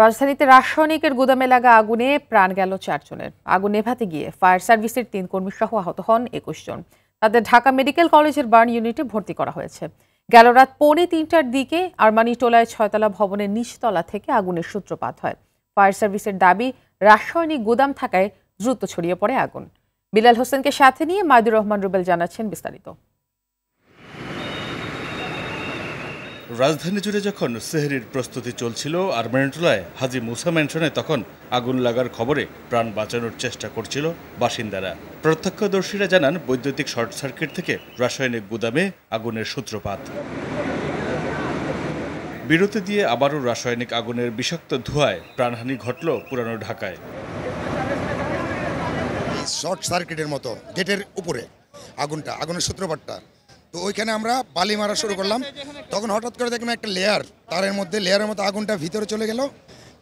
রাজধানীতে রাসায়নিকের গুদামে লাগা আগুনে প্রাণ গেল চারজনের আগুন নেভাতে গিয়ে ফায়ার সার্ভিসের তিন কর্মী সহ আহত হন একুশ জন তাদের ঢাকা মেডিকেল কলেজের বার্ন ইউনিটে ভর্তি করা হয়েছে গেল রাত পৌনে তিনটার দিকে আরমানি টোলায় ছয়তলা ভবনের নিচতলা থেকে আগুনের সূত্রপাত হয় ফায়ার সার্ভিসের দাবি রাসায়নিক গুদাম থাকায় দ্রুত ছড়িয়ে পড়ে আগুন বিলাল হোসেনকে সাথে নিয়ে মাদুর রহমান রুবেল জানাচ্ছেন বিস্তারিত রাজধানী জুড়ে যখন সেহরির প্রস্তুতি চলছিল আর্মেন্টলায় হাজি মুসা ম্যানশনে তখন আগুন লাগার খবরে প্রাণ বাঁচানোর চেষ্টা করছিল বাসিন্দারা প্রত্যক্ষদর্শীরা জানান বৈদ্যুতিক শর্ট সার্কিট থেকে রাসায়নিক গুদামে আগুনের সূত্রপাত বিরতি দিয়ে আবারও রাসায়নিক আগুনের বিষাক্ত ধোঁয়ায় প্রাণহানি ঘটল পুরানো ঢাকায় শর্ট সার্কিটের মতো গেটের উপরে আগুনটা আগুনের সূত্রপাতটা তো ওইখানে আমরা বালি মারা শুরু করলাম তখন হঠাৎ করে দেখলাম একটা লেয়ার তারের মধ্যে লেয়ারের মতো আগুনটা ভিতরে চলে গেল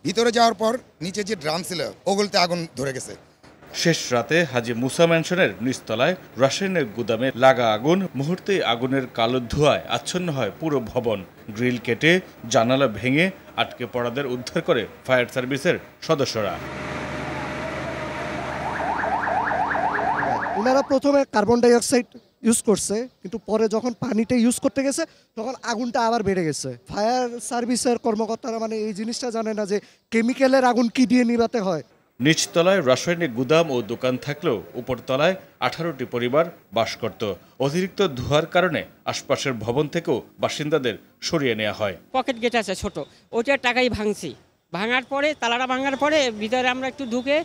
ভিতরে যাওয়ার পর নিচে যে ড্রাম ছিল ওগুলোতে আগুন ধরে গেছে শেষ রাতে হাজি মুসা ম্যানশনের নিচতলায় রাসায়নিক গুদামে লাগা আগুন মুহূর্তে আগুনের কালো ধোঁয়ায় আচ্ছন্ন হয় পুরো ভবন গ্রিল কেটে জানালা ভেঙে আটকে পড়াদের উদ্ধার করে ফায়ার সার্ভিসের সদস্যরা ওনারা প্রথমে কার্বন ডাইঅক্সাইড ইউজ করছে কিন্তু পরে যখন পানিটা ইউজ করতে গেছে তখন আগুনটা আবার বেড়ে গেছে ফায়ার সার্ভিসের কর্মকর্তারা মানে এই জিনিসটা জানে না যে কেমিক্যালের আগুন কি দিয়ে নিবাতে হয় নিচতলায় রাসায়নিক গুদাম ও দোকান থাকলেও উপরতলায় আঠারোটি পরিবার বাস করত অতিরিক্ত ধোয়ার কারণে আশপাশের ভবন থেকেও বাসিন্দাদের সরিয়ে নেওয়া হয় পকেট গেট আছে ছোট ওইটার টাকাই ভাঙছি ভাঙার পরে তালাটা ভাঙার পরে ভিতরে আমরা একটু ঢুকে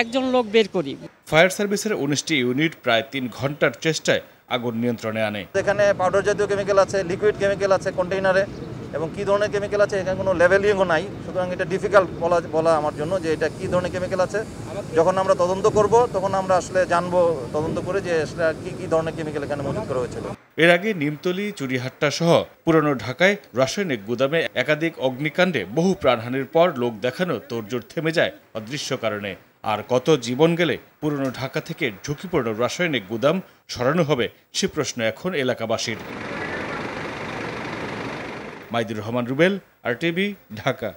একজন লোক বের করি ফায়ার সার্ভিসের উনিশটি ইউনিট প্রায় তিন ঘন্টার চেষ্টায় আগুন নিয়ন্ত্রণে আনে এখানে পাউডার জাতীয় কেমিক্যাল আছে লিকুইড কেমিক্যাল আছে কন্টেইনারে এবং কি ধরনের কেমিক্যাল আছে এখানে কোনো লেভেলিংও নাই সুতরাং এটা ডিফিকাল্ট বলা বলা আমার জন্য যে এটা কী ধরনের কেমিক্যাল আছে যখন আমরা তদন্ত করব তখন আমরা আসলে জানবো তদন্ত করে যে আসলে কি কী ধরনের কেমিক্যাল এখানে মজুদ করা হয়েছিল এর আগে নিমতলি চুরিহাট্টা সহ পুরনো ঢাকায় রাসায়নিক গুদামে একাধিক অগ্নিকাণ্ডে বহু প্রাণহানির পর লোক দেখানো তোড়জোড় থেমে যায় অদৃশ্য কারণে আর কত জীবন গেলে পুরনো ঢাকা থেকে ঝুঁকিপূর্ণ রাসায়নিক গুদাম সরানো হবে সে প্রশ্ন এখন এলাকাবাসীর মাইদুর রহমান রুবেল আর টিভি ঢাকা